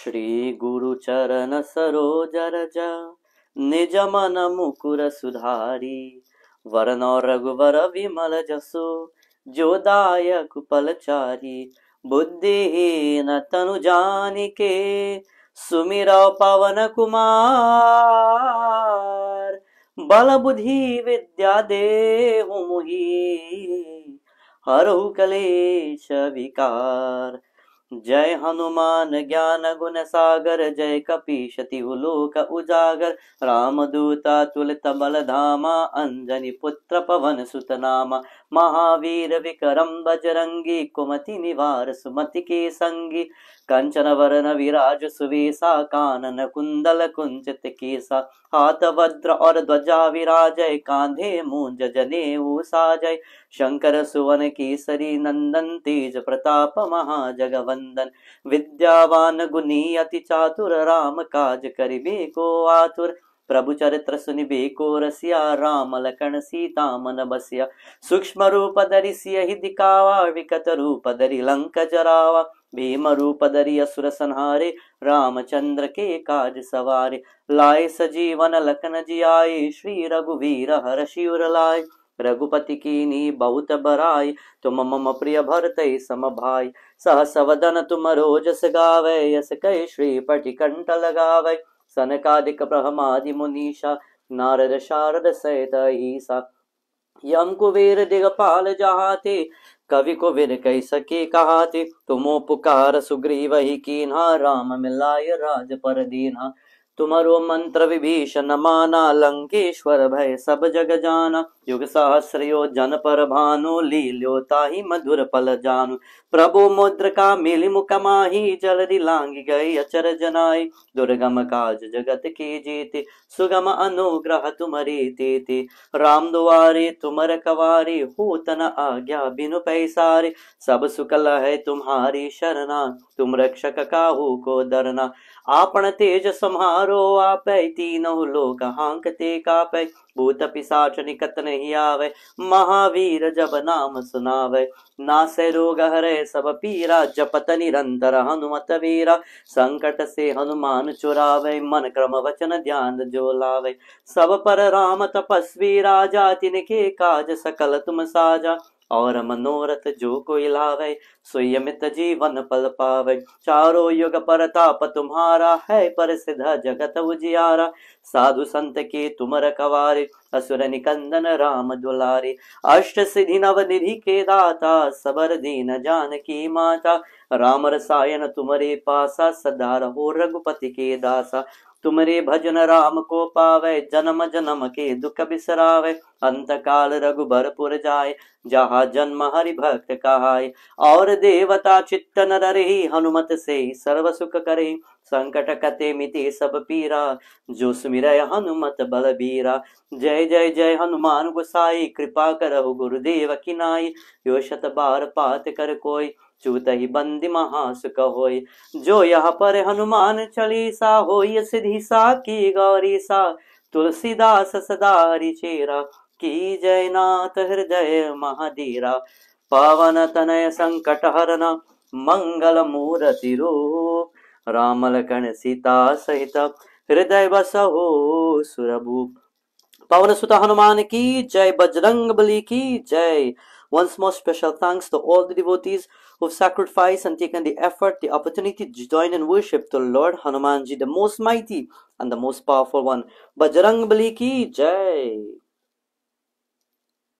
श्री गुरु चरण सरोजर जा निज मन मुकुर सुधारी वरण रघुवर विमल जसो जो दायक पलचारी बुद्धिहीन तनु जान के सुमिर पवन कुमार बल बुद्धि विद्या दे मुहि हरहु कलेश विकार जय हनुमान ज्ञान गुण सागर जय कपीशति उलोक उजागर रामदूता तुलित बल धामा अंजनी पुत्र पवन सुतनामा महावीर विक्रम बजरंगी कुमति निवार सुमति के संगी कंचन वरण विराज सुवेशा कानन कुंदल कुंचित केसा हाथ वज्र और ध्वजा विराजय कांधे मूंज जने ऊसा जय शंकर सुवन केसरी नंदन तेज प्रताप महाजगवन नंदन विद्यावान गुनी अति चातुर राम काज करिबे को आतुर प्रभु चरित्र सुनिबेको रसिया राम लखन सीता मन बसिया सूक्ष्म रूप धरि सियहि दिखावा विकट रूप धरि लंक जरावा भीम रूप धरि असुर संहारे रामचंद्र के काज सवारे लाए सजीवन लखन जियाए श्री रघुवीर हर शिवर लाए रघुपति नी बहुत बराय तुम मम प्रिय भरत सम भाई वदन तुम रोजस गावे यस कह श्री पटिकंठ लगावे सनकादिक प्रहमादि मुनीषा नारद शारद सहित ईसा यम कुबेर दिगपाल जहाते कवि को विन कह सके कहाते तुमो पुकार सुग्रीव ही कीन्हा राम मिलाय राज पर दीना तुम्हारो मंत्र विभीषण माना लंकेश्वर भय सब जग जाना युग सहस्रयो जन पर भानु लील्यो ताही मधुर पल जानु प्रभु का मिली मुख माही जलधि लांग गई अचर जनाई दुर्गम काज जगत की जीति सुगम अनुग्रह तुम्हारी तीति राम दुआरे तुमर कवारी हो तन आज्ञा बिनु पैसारे सब सुकल है तुम्हारी शरणा तुम रक्षक काहू को दरना आपण तेज समारो आपै तीनों लोक हांकते कापै भूत पिशाच निकट नहीं आवे महावीर जब नाम सुनावे नासे रोग हरे सब पीरा जपत निरंतर हनुमत वीरा संकट से हनुमान चुरावे मन क्रम वचन ध्यान जो लावे सब पर राम तपस्वी राजा तिनके काज सकल तुम साजा और मनोरथ जो कोई लावे सुयमित जीवन पल पावे चारो युग परताप तुम्हारा है पर सिद्धा जगत उजियारा साधु संत की तुमर कवारी असुर निकंदन राम दुलारी अष्ट सिद्धि नव निधि के दाता सबर दीन जान की माता राम रसायन तुम्हारे पासा सदा रहो रघुपति के दासा तुमरी भजन राम को पावे जन्म जन्म के दुख बिसरावे अंत काल रघु भरपुर जाए जहा जन्म हरि भक्त कहाय और देवता चित्तन रही हनुमत से सर्व सुख करे संकट कते मिति सब पीरा जो सुमिर हनुमत बल बीरा जय जय जय हनुमान गुसाई कृपा करहु गुरुदेव किनाई नाई यो शत बार पात कर कोई चूत ही बंदी महासुख होय जो यह पर हनुमान चलीसा हो सिद्धि सा की गौरी सा तुलसीदास सदारी चेरा की जय नाथ हृदय महाधीरा पावन तनय संकट हरना मंगल मूर्ति रूप राम लखन सीता सहित हृदय बस हो सुरभूप पवन सुत हनुमान की जय बजरंग बली की जय Once more, special thanks to all the devotees who've sacrificed and taken the effort, the opportunity to join and worship to Lord Hanumanji, the most mighty and the most powerful one. Bajrang Bali ki Jai!